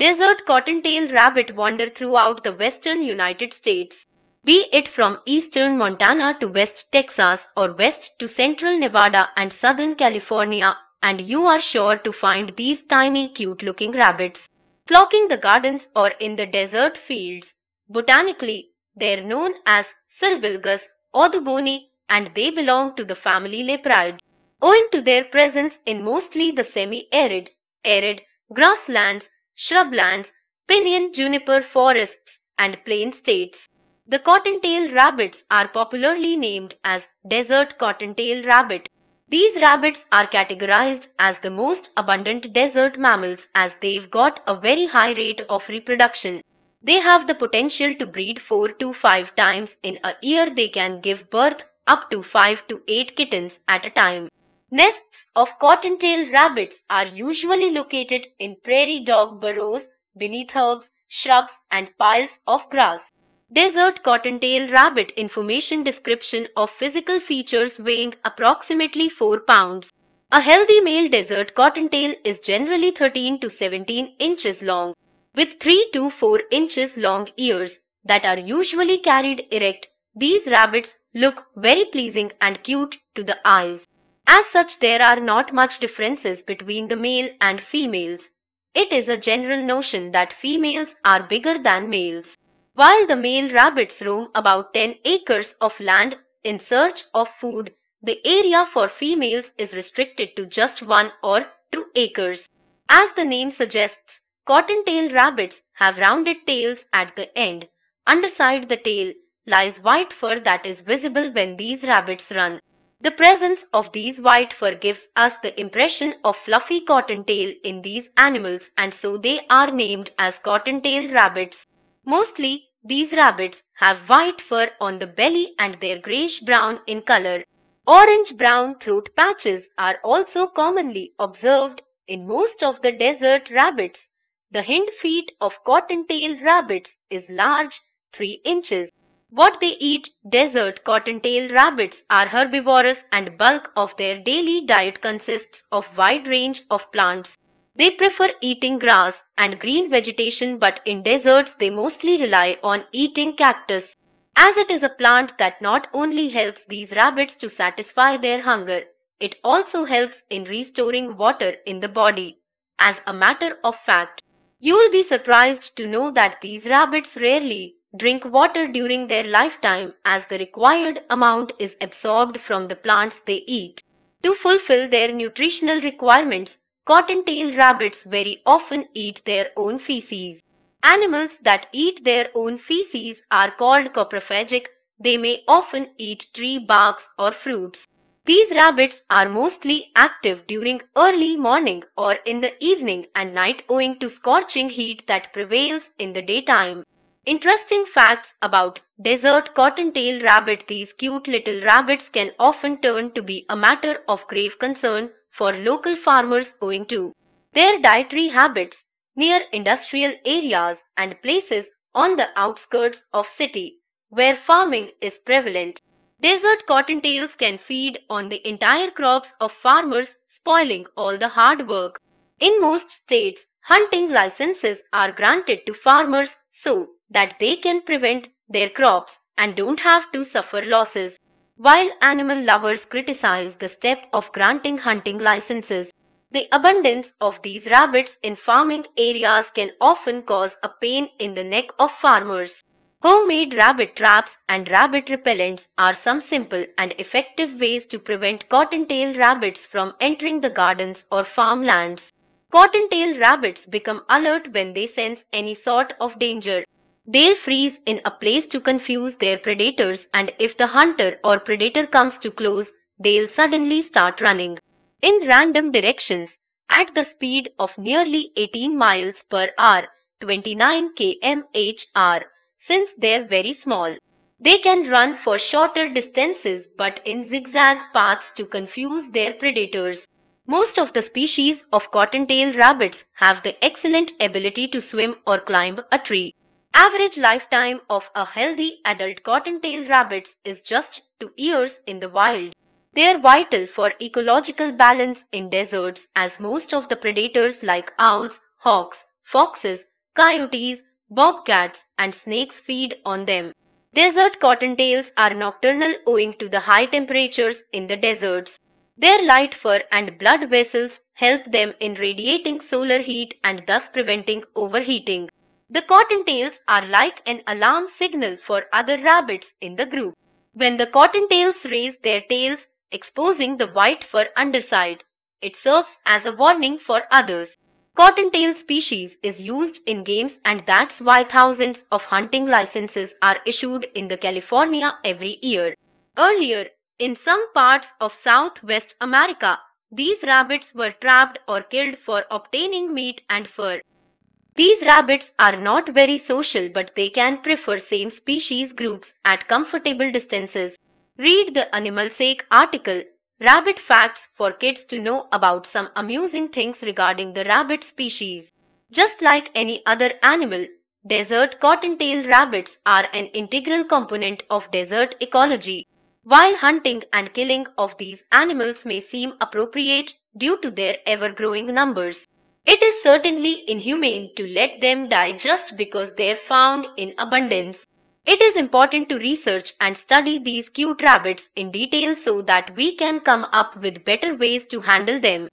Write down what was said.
Desert cottontail rabbit wander throughout the western United States, be it from eastern Montana to west Texas or west to central Nevada and southern California, and you are sure to find these tiny cute-looking rabbits flocking the gardens or in the desert fields. Botanically, they're known as Sylvilgus or the bony and they belong to the family Lepridae. Owing to their presence in mostly the semi-arid, arid grasslands shrublands, pinyon juniper forests, and plain states. The cottontail rabbits are popularly named as desert cottontail rabbit. These rabbits are categorized as the most abundant desert mammals as they've got a very high rate of reproduction. They have the potential to breed 4 to 5 times in a year. They can give birth up to 5 to 8 kittens at a time. Nests of cottontail rabbits are usually located in prairie dog burrows beneath herbs, shrubs and piles of grass. Desert cottontail rabbit information description of physical features weighing approximately 4 pounds. A healthy male desert cottontail is generally 13 to 17 inches long, with 3 to 4 inches long ears that are usually carried erect. These rabbits look very pleasing and cute to the eyes. As such, there are not much differences between the male and females. It is a general notion that females are bigger than males. While the male rabbits roam about 10 acres of land in search of food, the area for females is restricted to just 1 or 2 acres. As the name suggests, cottontail rabbits have rounded tails at the end. Underside the tail lies white fur that is visible when these rabbits run. The presence of these white fur gives us the impression of fluffy cottontail in these animals and so they are named as cottontail rabbits. Mostly, these rabbits have white fur on the belly and they're greyish-brown in color. Orange-brown throat patches are also commonly observed in most of the desert rabbits. The hind feet of cottontail rabbits is large, 3 inches. What they eat, desert cottontail rabbits are herbivorous and bulk of their daily diet consists of wide range of plants. They prefer eating grass and green vegetation but in deserts they mostly rely on eating cactus as it is a plant that not only helps these rabbits to satisfy their hunger, it also helps in restoring water in the body. As a matter of fact, you will be surprised to know that these rabbits rarely drink water during their lifetime as the required amount is absorbed from the plants they eat. To fulfill their nutritional requirements, cottontail rabbits very often eat their own feces. Animals that eat their own feces are called coprophagic. They may often eat tree barks or fruits. These rabbits are mostly active during early morning or in the evening and night owing to scorching heat that prevails in the daytime. Interesting facts about desert cottontail rabbit These cute little rabbits can often turn to be a matter of grave concern for local farmers owing to their dietary habits near industrial areas and places on the outskirts of city where farming is prevalent. Desert cottontails can feed on the entire crops of farmers spoiling all the hard work. In most states, hunting licenses are granted to farmers so that they can prevent their crops and don't have to suffer losses. While animal lovers criticize the step of granting hunting licenses, the abundance of these rabbits in farming areas can often cause a pain in the neck of farmers. Homemade rabbit traps and rabbit repellents are some simple and effective ways to prevent cottontail rabbits from entering the gardens or farmlands. Cottontail rabbits become alert when they sense any sort of danger They'll freeze in a place to confuse their predators and if the hunter or predator comes too close, they'll suddenly start running in random directions at the speed of nearly 18 miles per hour, 29 kmhr, since they're very small. They can run for shorter distances but in zigzag paths to confuse their predators. Most of the species of cottontail rabbits have the excellent ability to swim or climb a tree. Average lifetime of a healthy adult cottontail rabbits is just 2 years in the wild. They are vital for ecological balance in deserts as most of the predators like owls, hawks, foxes, coyotes, bobcats and snakes feed on them. Desert cottontails are nocturnal owing to the high temperatures in the deserts. Their light fur and blood vessels help them in radiating solar heat and thus preventing overheating. The cottontails are like an alarm signal for other rabbits in the group. When the cottontails raise their tails, exposing the white fur underside, it serves as a warning for others. Cottontail species is used in games and that's why thousands of hunting licenses are issued in the California every year. Earlier, in some parts of Southwest America, these rabbits were trapped or killed for obtaining meat and fur. These rabbits are not very social but they can prefer same species groups at comfortable distances. Read the Animalsake article Rabbit Facts for kids to know about some amusing things regarding the rabbit species. Just like any other animal, desert cottontail rabbits are an integral component of desert ecology. While hunting and killing of these animals may seem appropriate due to their ever-growing numbers, it is certainly inhumane to let them die just because they're found in abundance. It is important to research and study these cute rabbits in detail so that we can come up with better ways to handle them.